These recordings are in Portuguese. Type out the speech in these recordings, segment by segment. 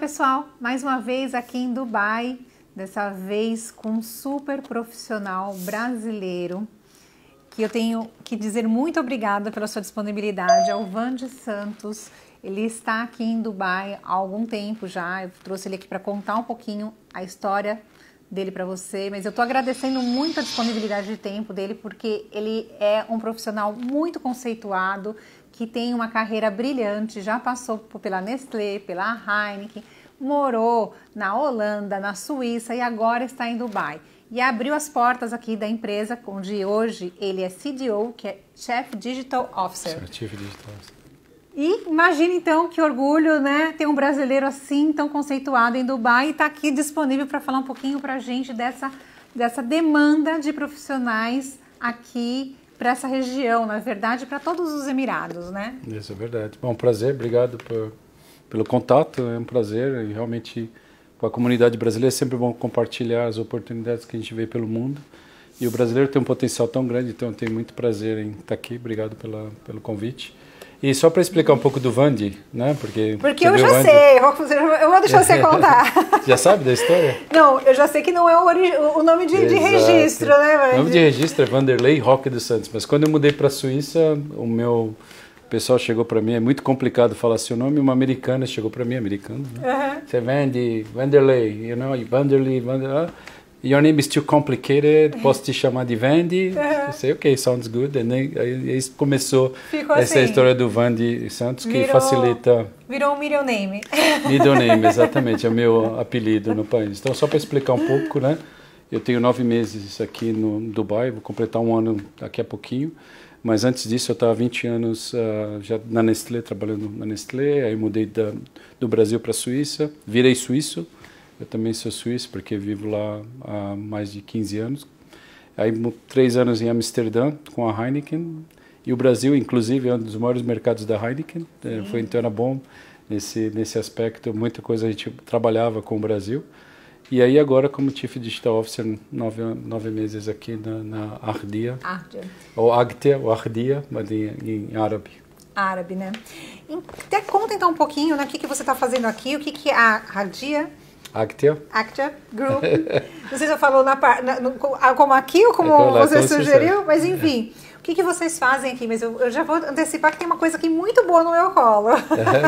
pessoal, mais uma vez aqui em Dubai, dessa vez com um super profissional brasileiro, que eu tenho que dizer muito obrigada pela sua disponibilidade, Van é Vande Santos. Ele está aqui em Dubai há algum tempo já, eu trouxe ele aqui para contar um pouquinho a história dele para você, mas eu estou agradecendo muito a disponibilidade de tempo dele, porque ele é um profissional muito conceituado, que tem uma carreira brilhante, já passou pela Nestlé, pela Heineken, morou na Holanda, na Suíça e agora está em Dubai. E abriu as portas aqui da empresa, onde hoje ele é CDO, que é Chief Digital Officer. Digital Officer. E imagina então que orgulho, né, ter um brasileiro assim tão conceituado em Dubai e estar tá aqui disponível para falar um pouquinho para a gente dessa, dessa demanda de profissionais aqui para essa região, na verdade, para todos os Emirados, né? Isso é verdade. Bom, prazer, obrigado por, pelo contato, é um prazer e realmente com a comunidade brasileira é sempre bom compartilhar as oportunidades que a gente vê pelo mundo. E o brasileiro tem um potencial tão grande, então eu tenho muito prazer em estar tá aqui. Obrigado pela, pelo convite. E só para explicar um pouco do Vandi, né? Porque, Porque eu já sei, eu vou, eu vou deixar você contar. já sabe da história? Não, eu já sei que não é o, o nome de, de, registro, né? Mas... O nome de registro é Vanderlei Roque dos Santos, mas quando eu mudei para a Suíça, o meu pessoal chegou para mim, é muito complicado falar seu nome, uma americana chegou para mim, americana, né? Uhum. Você vende é Vanderlei, you know, Vanderlei, Vanderlei. Ah, Your name is too complicated, é. posso te chamar de Vandy? Uhum. Eu sei, ok, sounds good. E aí, começou Ficou essa assim. história do Vandy Santos que facilita. Virou um middle name. Middle name, exatamente, é o meu apelido no país. Então, só para explicar um pouco, né? Eu tenho nove meses aqui no Dubai, vou completar um ano daqui a pouquinho. Mas antes disso, eu estava 20 anos uh, já na Nestlé, trabalhando na Nestlé. Aí mudei da, do Brasil para a Suíça, virei suíço eu também sou suíço, porque vivo lá há mais de 15 anos. Aí, três anos em Amsterdã, com a Heineken. E o Brasil, inclusive, é um dos maiores mercados da Heineken. É, Sim. Foi então era bom nesse, nesse aspecto. Muita coisa a gente trabalhava com o Brasil. E aí agora como Chief Digital Officer, nove, nove meses aqui na, na Ardia. Ardia. Ou Agte, ou Ardia, mas em, em árabe. Árabe, né? Até conta então um pouquinho, né? O que, que você está fazendo aqui, o que, que é a Ardia Actio. Actia Group. Não sei se eu falou na, na, no, ah, como aqui ou como é, você sugeriu, mas é. enfim. O que, que vocês fazem aqui? Mas eu, eu, já vou antecipar que tem uma coisa aqui muito boa no meu colo. É,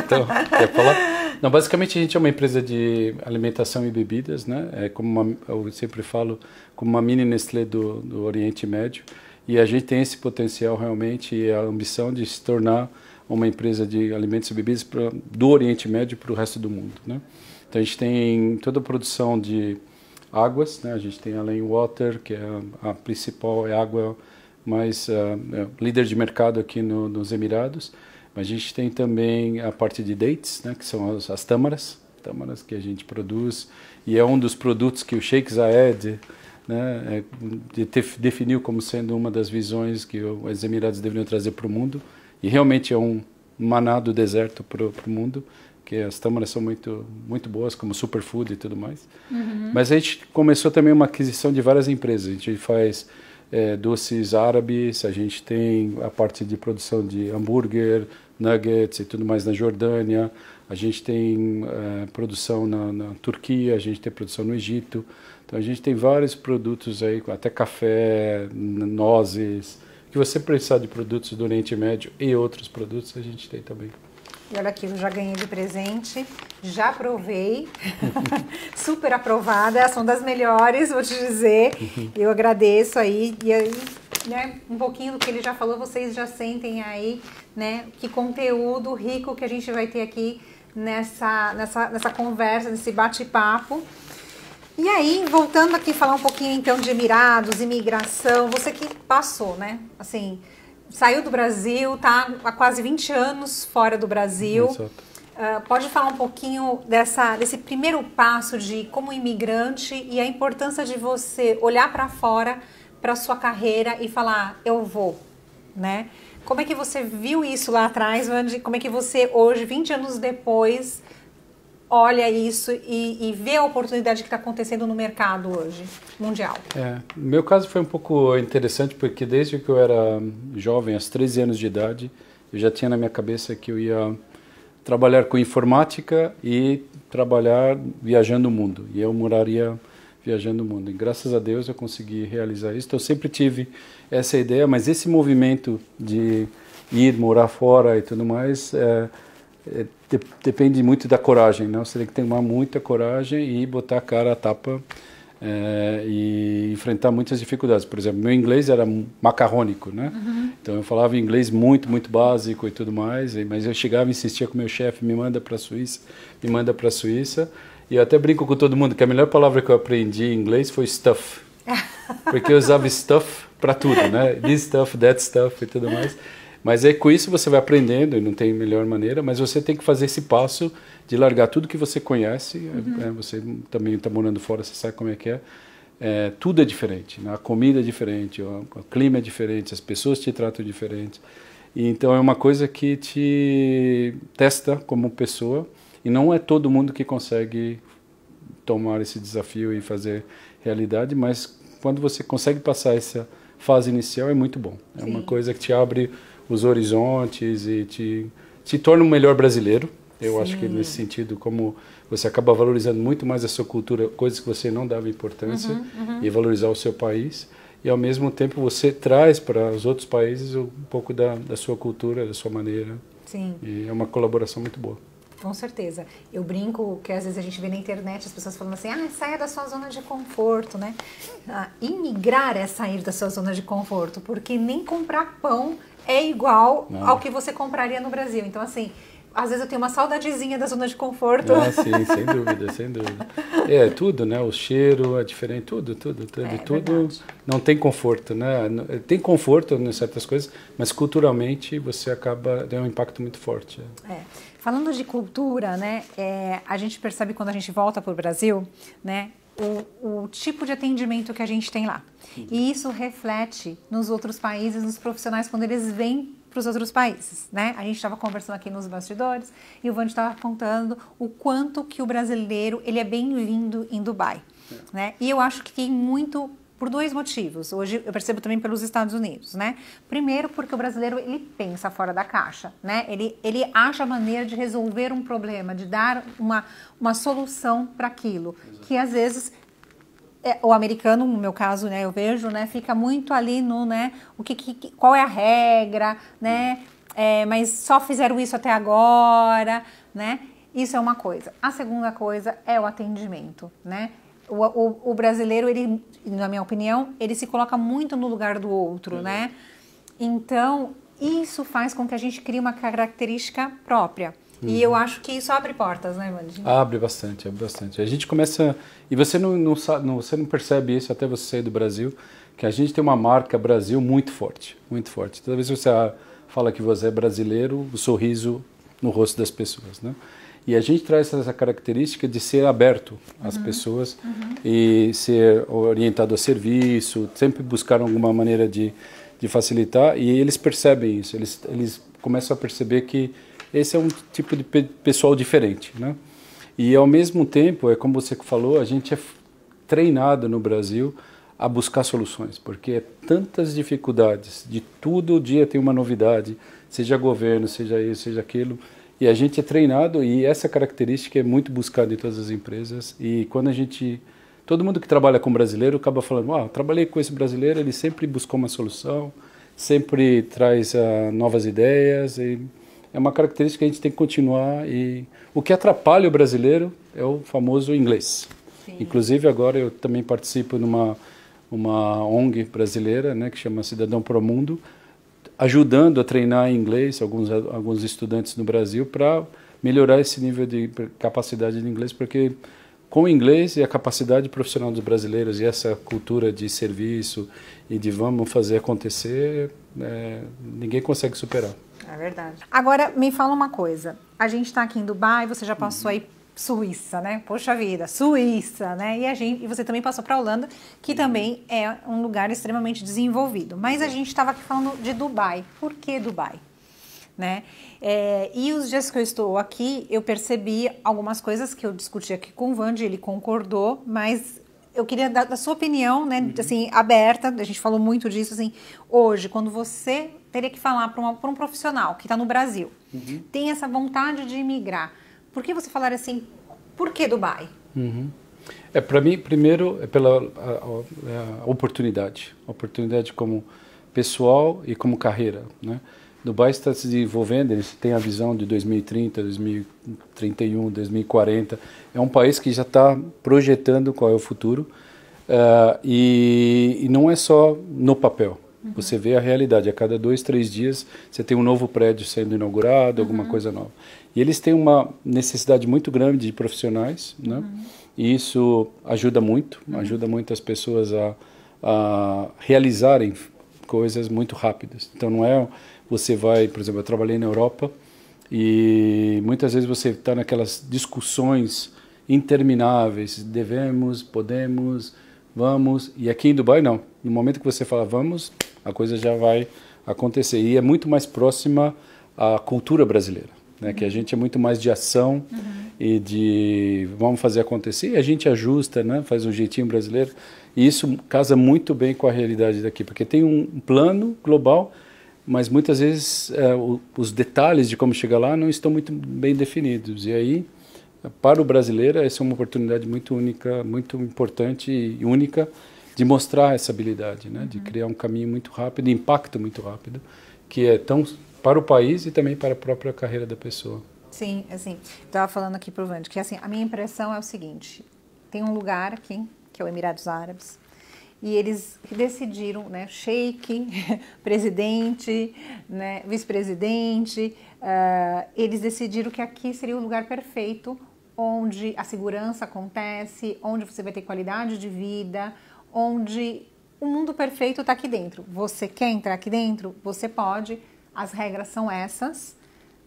então, quer falar? Não, basicamente a gente é uma empresa de alimentação e bebidas, né? É como uma, eu sempre falo, como uma mini Nestlé do, do Oriente Médio. E a gente tem esse potencial realmente e a ambição de se tornar uma empresa de alimentos e bebidas pra, do Oriente Médio para o resto do mundo, né? Então a gente tem toda a produção de águas, né? a gente tem além Water, que é a, principal é a água mais uh, líder de mercado aqui no, nos Emirados. A gente tem também a parte de dates, né? que são as, as tâmaras, tâmaras que a gente produz, e é um dos produtos que o Sheikh Zayed né, é, de, de, definiu como sendo uma das visões que os Emirados deveriam trazer para o mundo, e realmente é um maná do deserto para o mundo, porque as tâmaras são muito, muito boas, como superfood e tudo mais. Uhum. Mas a gente começou também uma aquisição de várias empresas. A gente faz é, doces árabes, a gente tem a parte de produção de hambúrguer, nuggets e tudo mais na Jordânia, a gente tem é, produção na, na Turquia, a gente tem produção no Egito. Então a gente tem vários produtos aí, até café, nozes, que você precisar de produtos do Oriente Médio e outros produtos a gente tem também. E olha aqui, eu já ganhei de presente, já provei, super aprovada, são das melhores, vou te dizer. Eu agradeço aí. E aí, né, um pouquinho do que ele já falou, vocês já sentem aí, né, que conteúdo rico que a gente vai ter aqui nessa, nessa, nessa conversa, nesse bate-papo. E aí, voltando aqui falar um pouquinho então de mirados, imigração, você que passou, né? Assim, saiu do Brasil, tá há quase 20 anos fora do Brasil. Uh, pode falar um pouquinho dessa, desse primeiro passo de como imigrante e a importância de você olhar para fora para sua carreira e falar ah, eu vou, né? Como é que você viu isso lá atrás, Andy? Como é que você hoje, 20 anos depois, olha isso e, e vê a oportunidade que está acontecendo no mercado hoje, mundial? É, meu caso foi um pouco interessante, porque desde que eu era jovem, aos 13 anos de idade, eu já tinha na minha cabeça que eu ia trabalhar com informática e trabalhar viajando o mundo. E eu moraria viajando o mundo. E graças a Deus eu consegui realizar isso. Então, eu sempre tive essa ideia, mas esse movimento de ir morar fora e tudo mais, é, é, de, depende muito da coragem, não? Né? Você tem que ter uma, muita coragem e botar a cara à tapa é, e enfrentar muitas dificuldades. Por exemplo, meu inglês era macarrônico, né? Uhum. Então eu falava inglês muito, muito básico e tudo mais, mas eu chegava e insistia com meu chefe, me manda para a Suíça, me manda para a Suíça. E eu até brinco com todo mundo que a melhor palavra que eu aprendi em inglês foi stuff. Porque eu usava stuff para tudo, né? This stuff, that stuff e tudo mais. Mas é com isso você vai aprendendo, e não tem melhor maneira, mas você tem que fazer esse passo de largar tudo que você conhece. É, uhum. É, você também está morando fora, você sabe como é que é. é tudo é diferente, né? a comida é diferente, o, clima é diferente, as pessoas te tratam diferente. E, então é uma coisa que te testa como pessoa e não é todo mundo que consegue tomar esse desafio e fazer realidade, mas quando você consegue passar essa fase inicial é muito bom. É Sim. uma coisa que te abre os horizontes e te, te torna um melhor brasileiro. Eu Sim. acho que nesse sentido, como você acaba valorizando muito mais a sua cultura, coisas que você não dava importância, uhum, uhum. e valorizar o seu país, e ao mesmo tempo você traz para os outros países um pouco da, da sua cultura, da sua maneira. Sim. E é uma colaboração muito boa. Com certeza. Eu brinco que às vezes a gente vê na internet as pessoas falando assim, ah, saia da sua zona de conforto, né? Ah, imigrar é sair da sua zona de conforto, porque nem comprar pão é igual Não. ao que você compraria no Brasil. Então, assim, às vezes eu tenho uma saudadezinha da zona de conforto. Ah, sim, sem dúvida, sem dúvida. É, é tudo, né? O cheiro é diferente, tudo, tudo, tudo, é, é, tudo. Verdade. Não tem conforto, né? Tem conforto em certas coisas, mas culturalmente você acaba, tem um impacto muito forte. É. Falando de cultura, né, é, a gente percebe quando a gente volta para o Brasil, né, o, o, tipo de atendimento que a gente tem lá. E uhum. isso reflete nos outros países, nos profissionais, quando eles vêm para os outros países, né? A gente estava conversando aqui nos bastidores e o Vande estava contando o quanto que o brasileiro ele é bem-vindo em Dubai, é. né? E eu acho que tem muito por dois motivos. Hoje eu percebo também pelos Estados Unidos, né? Primeiro, porque o brasileiro ele pensa fora da caixa, né? Ele, ele acha maneira de resolver um problema, de dar uma, uma solução para aquilo, que às vezes é, o americano, no meu caso, né, eu vejo, né, fica muito ali no, né, o que, que qual é a regra, né, é, mas só fizeram isso até agora, né, isso é uma coisa. A segunda coisa é o atendimento, né, o, o, o, brasileiro, ele, na minha opinião, ele se coloca muito no lugar do outro, uhum. né? Então, isso faz com que a gente crie uma característica própria. Uhum. E eu uhum. acho que isso abre portas, né, Vandinho? Abre bastante, abre bastante. A gente começa. E você não, não, sabe, não, você não percebe isso até você sair do Brasil, que a gente tem uma marca Brasil muito forte, muito forte. Toda vez que você fala que você é brasileiro, o sorriso no rosto das pessoas, né? E a gente traz essa característica de ser aberto às uhum. pessoas uhum. e ser orientado a serviço, sempre buscar alguma maneira de, de facilitar. E eles percebem isso, eles, eles começam a perceber que esse é um tipo de pessoal diferente, né? E ao mesmo tempo, é como você falou, a gente é treinado no Brasil a buscar soluções, porque é tantas dificuldades, de tudo o dia tem uma novidade, seja governo, seja isso, seja aquilo. E a gente é treinado e essa característica é muito buscada em todas as empresas. E quando a gente. Todo mundo que trabalha com brasileiro acaba falando: ah, trabalhei com esse brasileiro, ele sempre buscou uma solução, sempre traz uh, novas ideias. E é uma característica que a gente tem que continuar. E o que atrapalha o brasileiro é o famoso inglês. Sim. Inclusive, agora eu também participo numa uma ONG brasileira, né, que chama Cidadão Pro Mundo ajudando a treinar em inglês alguns, alguns estudantes no Brasil para melhorar esse nível de capacidade de inglês, porque com o inglês e a capacidade profissional dos brasileiros e essa cultura de serviço e de vamos fazer acontecer, é, ninguém consegue superar. É verdade. Agora, me fala uma coisa. A gente está aqui em Dubai, você já passou uhum. aí Suíça, né? Poxa vida, Suíça, né? E a gente, e você também passou para a Holanda, que uhum. também é um lugar extremamente desenvolvido. Mas a gente estava aqui falando de Dubai. Por que Dubai? Né? É, e os dias que eu estou aqui, eu percebi algumas coisas que eu discuti aqui com o Vandy, ele concordou, mas eu queria dar a sua opinião, né? Uhum. Assim, aberta, a gente falou muito disso, assim, hoje, quando você teria que falar para um profissional que está no Brasil, uhum. tem essa vontade de imigrar, por que você falar assim? Por que Dubai? Uhum. É para mim primeiro é pela a, é a oportunidade, oportunidade como pessoal e como carreira, né? Dubai está se desenvolvendo, eles têm a visão de 2030, 2031, 2040. É um país que já está projetando qual é o futuro. Uh, e, e, não é só no papel. Uhum. Você vê a realidade. A cada dois, três dias, você tem um novo prédio sendo inaugurado, alguma uhum. coisa nova. E eles têm uma necessidade muito grande de profissionais, né? Uhum. E isso ajuda muito, uhum. ajuda muito as pessoas a, a realizarem coisas muito rápidas. Então não é você vai, por exemplo, eu trabalhei na Europa e muitas vezes você está naquelas discussões intermináveis, devemos, podemos, vamos. E aqui em Dubai não. No momento que você fala vamos, a coisa já vai acontecer e é muito mais próxima à cultura brasileira né? Que a gente é muito mais de ação uhum. e de vamos fazer acontecer. E a gente ajusta, né? Faz um jeitinho brasileiro. E isso casa muito bem com a realidade daqui, porque tem um plano global, mas muitas vezes é, o, os detalhes de como chegar lá não estão muito bem definidos. E aí, para o brasileiro, essa é uma oportunidade muito única, muito importante e única de mostrar essa habilidade, né? Uhum. de criar um caminho muito rápido, impacto muito rápido, que é tão para o país e também para a própria carreira da pessoa. Sim, assim, estava falando aqui para o que assim, a minha impressão é o seguinte, tem um lugar aqui, que é o Emirados Árabes, e eles decidiram, né, sheik, presidente, né, vice-presidente, uh, eles decidiram que aqui seria o lugar perfeito onde a segurança acontece, onde você vai ter qualidade de vida, onde o mundo perfeito está aqui dentro. Você quer entrar aqui dentro? Você pode as regras são essas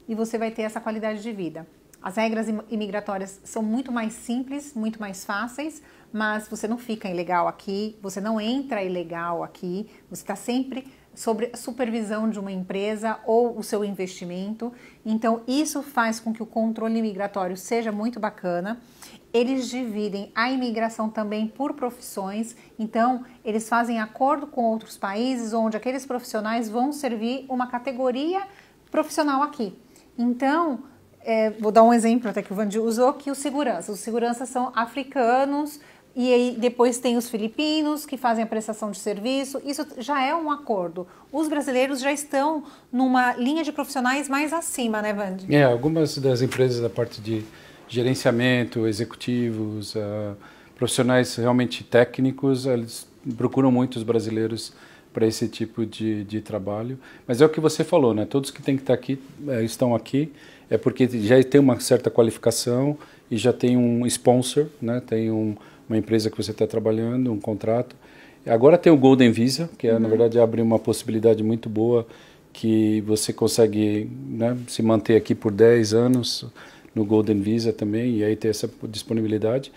e você vai ter essa qualidade de vida. As regras imigratórias são muito mais simples, muito mais fáceis, mas você não fica ilegal aqui, você não entra ilegal aqui, você está sempre sobre supervisão de uma empresa ou o seu investimento. Então, isso faz com que o controle imigratório seja muito bacana eles dividem a imigração também por profissões, então eles fazem acordo com outros países onde aqueles profissionais vão servir uma categoria profissional aqui. Então, é, vou dar um exemplo até que o Vandi usou, que os seguranças. Os seguranças são africanos e aí depois tem os filipinos que fazem a prestação de serviço. Isso já é um acordo. Os brasileiros já estão numa linha de profissionais mais acima, né, Vandi? É, algumas das empresas da parte de gerenciamento, executivos, uh, profissionais realmente técnicos, eles procuram muito os brasileiros para esse tipo de, de trabalho. Mas é o que você falou, né? Todos que têm que estar aqui eh, estão aqui é porque já tem uma certa qualificação e já tem um sponsor, né? Tem um, uma empresa que você está trabalhando, um contrato. Agora tem o Golden Visa, que é, uhum. na verdade abre uma possibilidade muito boa que você consegue né, se manter aqui por 10 anos no Golden Visa também, e aí ter essa disponibilidade.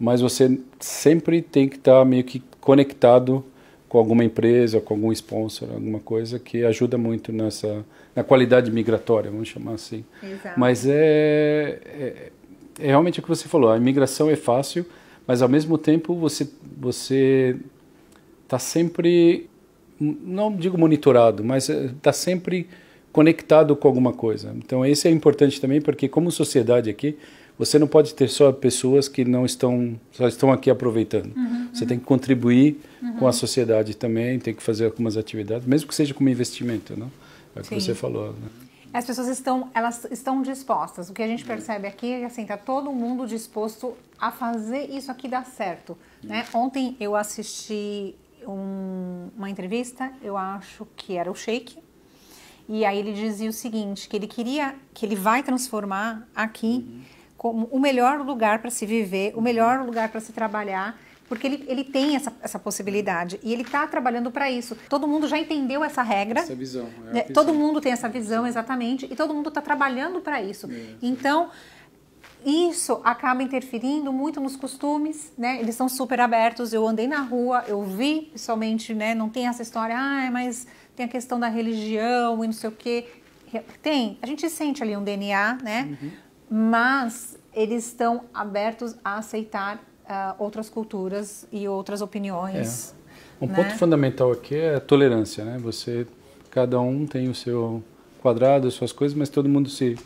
Mas você sempre tem que estar tá meio que conectado com alguma empresa, com algum sponsor, alguma coisa que ajuda muito nessa na qualidade migratória, vamos chamar assim. Exato. Mas é, é, é realmente o que você falou. A imigração é fácil, mas ao mesmo tempo você você está sempre não digo monitorado, mas está eh, sempre conectado com alguma coisa. Então, esse é importante também, porque como sociedade aqui, você não pode ter só pessoas que não estão só estão aqui aproveitando. Uhum, uhum. você uhum. tem que contribuir uhum. com a sociedade também, tem que fazer algumas atividades, mesmo que seja como investimento, não? Né? É o que você falou. Né? As pessoas estão elas estão dispostas. O que a gente percebe aqui é que assim tá todo mundo disposto a fazer isso aqui dar certo, né? Ontem eu assisti um, uma entrevista, eu acho que era o Shake e aí ele dizia o seguinte, que ele queria, que ele vai transformar aqui uhum. como o melhor lugar para se viver, o uhum. melhor lugar para se trabalhar, porque ele, ele tem essa, essa possibilidade e ele está trabalhando para isso. Todo mundo já entendeu essa regra. Essa visão. É né? Todo mundo tem essa visão, exatamente, e todo mundo está trabalhando para isso. É, então... É isso acaba interferindo muito nos costumes, né? Eles são super abertos. Eu andei na rua, eu vi pessoalmente, né? Não tem essa história, ah, mas tem a questão da religião e não sei o quê. Tem, a gente sente ali um DNA, né? Uhum. Mas eles estão abertos a aceitar uh, outras culturas e outras opiniões. É. Um né? ponto fundamental aqui é a tolerância, né? Você, cada um tem o seu quadrado, as suas coisas, mas todo mundo se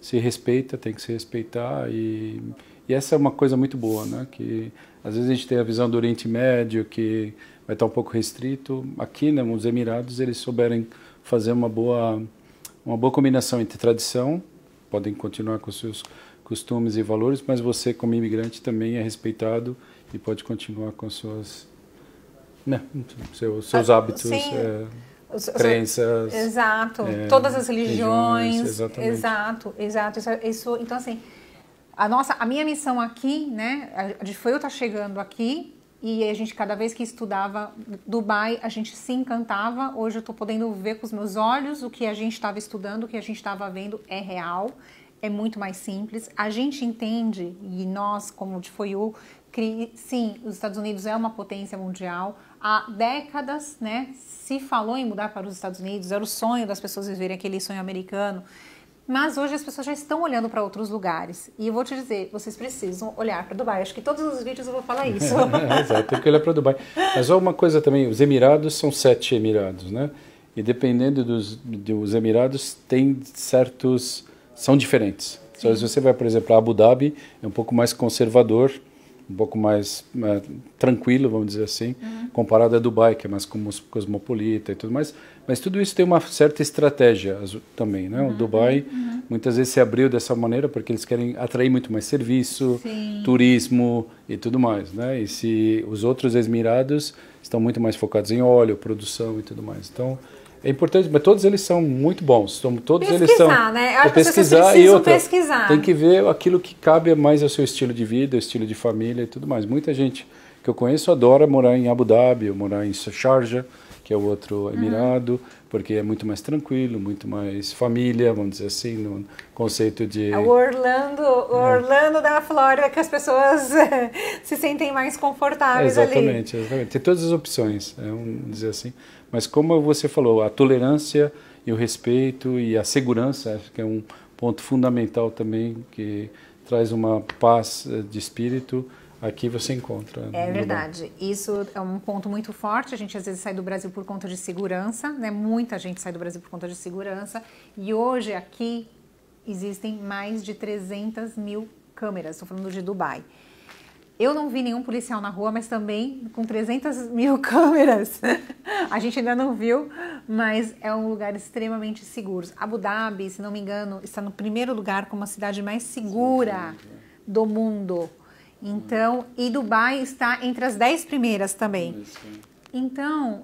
se respeita, tem que se respeitar e, e essa é uma coisa muito boa, né? Que às vezes a gente tem a visão do Oriente Médio que vai estar um pouco restrito. Aqui, né, nos Emirados, eles souberem fazer uma boa uma boa combinação entre tradição, podem continuar com seus costumes e valores, mas você como imigrante também é respeitado e pode continuar com suas né, seus, seus ah, hábitos. Sim. É, os, crenças. Exato. É, todas as religiões. religiões exato, exato. Isso, é, isso, então, assim, a, nossa, a minha missão aqui, né? A, foi eu estar tá chegando aqui e a gente, cada vez que estudava Dubai, a gente se encantava. Hoje eu estou podendo ver com os meus olhos o que a gente estava estudando, o que a gente estava vendo é real. É muito mais simples. A gente entende, e nós, como de Foiu, sim, os Estados Unidos é uma potência mundial, há décadas, né, se falou em mudar para os Estados Unidos, era o sonho das pessoas viverem aquele sonho americano. Mas hoje as pessoas já estão olhando para outros lugares. E eu vou te dizer, vocês precisam olhar para Dubai. Acho que todos os vídeos eu vou falar isso. É, exato, tem que olhar para Dubai. Mas olha uma coisa também, os Emirados são sete Emirados, né? E dependendo dos, dos Emirados, tem certos... são diferentes. Então, Sim. Se você vai, por exemplo, a Abu Dhabi, é um pouco mais conservador um pouco mais é, tranquilo, vamos dizer assim, uhum. comparado a Dubai, que é mais como cosmopolita e tudo mais. Mas tudo isso tem uma certa estratégia também, né? Uhum. O Dubai uhum. muitas vezes se abriu dessa maneira porque eles querem atrair muito mais serviço, Sim. turismo e tudo mais, né? E se os outros Emirados estão muito mais focados em óleo, produção e tudo mais. Então, é importante, mas todos eles são muito bons. Todos pesquisar, eles são. Né? Eu pesquisar e outra. Pesquisar. Tem que ver aquilo que cabe mais ao seu estilo de vida, estilo de família e tudo mais. Muita gente que eu conheço adora morar em Abu Dhabi, morar em Sharjah que é o outro emirado, uhum. porque é muito mais tranquilo, muito mais família, vamos dizer assim, no conceito de... É o Orlando, o é. Orlando da Flórida, que as pessoas se sentem mais confortáveis exatamente, ali. Exatamente, tem todas as opções, né, vamos dizer assim. Mas como você falou, a tolerância e o respeito e a segurança, acho que é um ponto fundamental também, que traz uma paz eh, de espírito, aqui você encontra. É verdade. Isso é um ponto muito forte. A gente às vezes sai do Brasil por conta de segurança, né? Muita gente sai do Brasil por conta de segurança. E hoje aqui existem mais de 300 mil câmeras. Estou falando de Dubai. Eu não vi nenhum policial na rua, mas também com 300 mil câmeras. a gente ainda não viu, mas é um lugar extremamente seguro. Abu Dhabi, se não me engano, está no primeiro lugar como a cidade mais segura do mundo. Então, e Dubai está entre as 10 primeiras também. Então,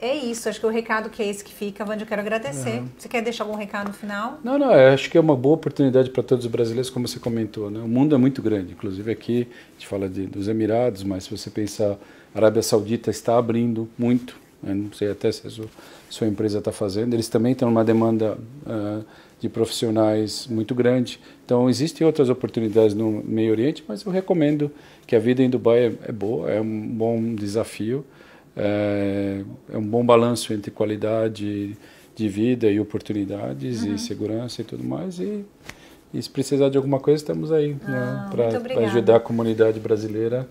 é isso. Acho que o recado que é esse que fica, Vande, eu quero agradecer. Uhum. Você quer deixar algum recado no final? Não, não. acho que é uma boa oportunidade para todos os brasileiros, como você comentou. Né? O mundo é muito grande. Inclusive aqui, a gente fala de, dos Emirados, mas se você pensar, a Arábia Saudita está abrindo muito. Eu não sei até se a sua, sua empresa está fazendo. Eles também têm uma demanda uh, de profissionais muito grande. Então, existem outras oportunidades no Meio Oriente, mas eu recomendo que a vida em Dubai é, é boa, é um bom desafio, é, é, um bom balanço entre qualidade de vida e oportunidades uhum. e segurança e tudo mais. E, e, se precisar de alguma coisa, estamos aí né, ah, né, para ajudar a comunidade brasileira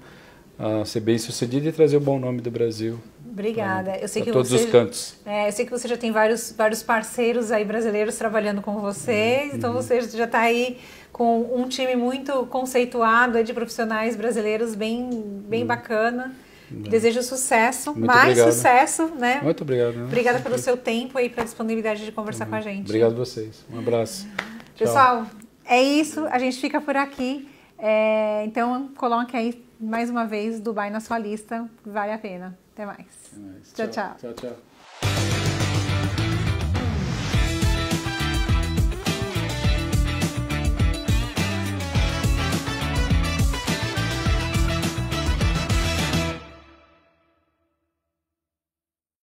a ser bem sucedida e trazer o bom nome do Brasil. Obrigada. Pra, eu sei que todos você, os cantos. É, eu sei que você já tem vários, vários parceiros aí brasileiros trabalhando com vocês, uhum. então você já está aí com um time muito conceituado de profissionais brasileiros bem, bem uhum. bacana. Uhum. Desejo sucesso, muito mais obrigado. sucesso, né? Muito obrigado. Né? Obrigada pelo seu tempo e pela disponibilidade de conversar com a uhum. gente. Obrigado a vocês. Um abraço. Pessoal, Tchau. é isso. A gente fica por aqui. É, então, coloque aí mais uma vez Dubai na sua lista, vale a pena. Até mais. Até mais. tchau. tchau, tchau. tchau.